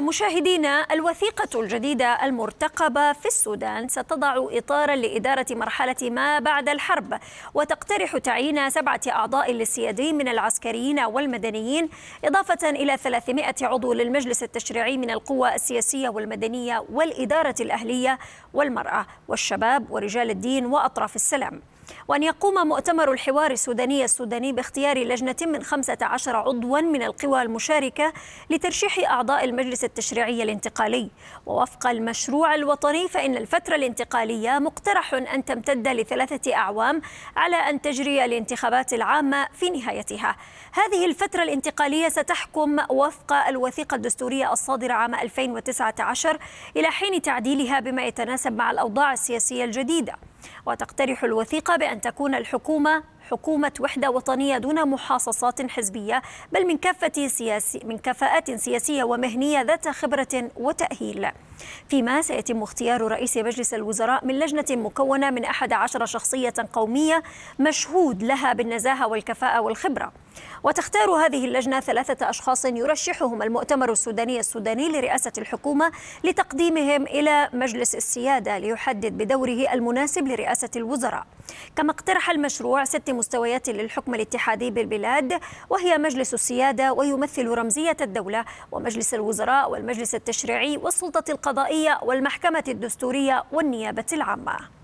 مشاهدينا الوثيقة الجديدة المرتقبة في السودان ستضع إطارا لإدارة مرحلة ما بعد الحرب وتقترح تعيين سبعة أعضاء للسيادي من العسكريين والمدنيين إضافة إلى 300 عضو للمجلس التشريعي من القوى السياسية والمدنية والإدارة الأهلية والمرأة والشباب ورجال الدين وأطراف السلام وأن يقوم مؤتمر الحوار السوداني السوداني باختيار لجنة من 15 عضوا من القوى المشاركة لترشيح أعضاء المجلس التشريعي الانتقالي ووفق المشروع الوطني فإن الفترة الانتقالية مقترح أن تمتد لثلاثة أعوام على أن تجري الانتخابات العامة في نهايتها هذه الفترة الانتقالية ستحكم وفق الوثيقة الدستورية الصادرة عام 2019 إلى حين تعديلها بما يتناسب مع الأوضاع السياسية الجديدة وتقترح الوثيقة بأن تكون الحكومة حكومة وحدة وطنية دون محاصصات حزبية بل من كافة سياسي من كفاءات سياسية ومهنية ذات خبرة وتأهيل فيما سيتم اختيار رئيس مجلس الوزراء من لجنة مكونة من أحد عشر شخصية قومية مشهود لها بالنزاهة والكفاءة والخبرة وتختار هذه اللجنة ثلاثة أشخاص يرشحهم المؤتمر السوداني السوداني لرئاسة الحكومة لتقديمهم إلى مجلس السيادة ليحدد بدوره المناسب لرئاسة الوزراء كما اقترح المشروع ست مستويات للحكم الاتحادي بالبلاد وهي مجلس السيادة ويمثل رمزية الدولة ومجلس الوزراء والمجلس التشريعي والسلطة القضائية والمحكمة الدستورية والنيابة العامة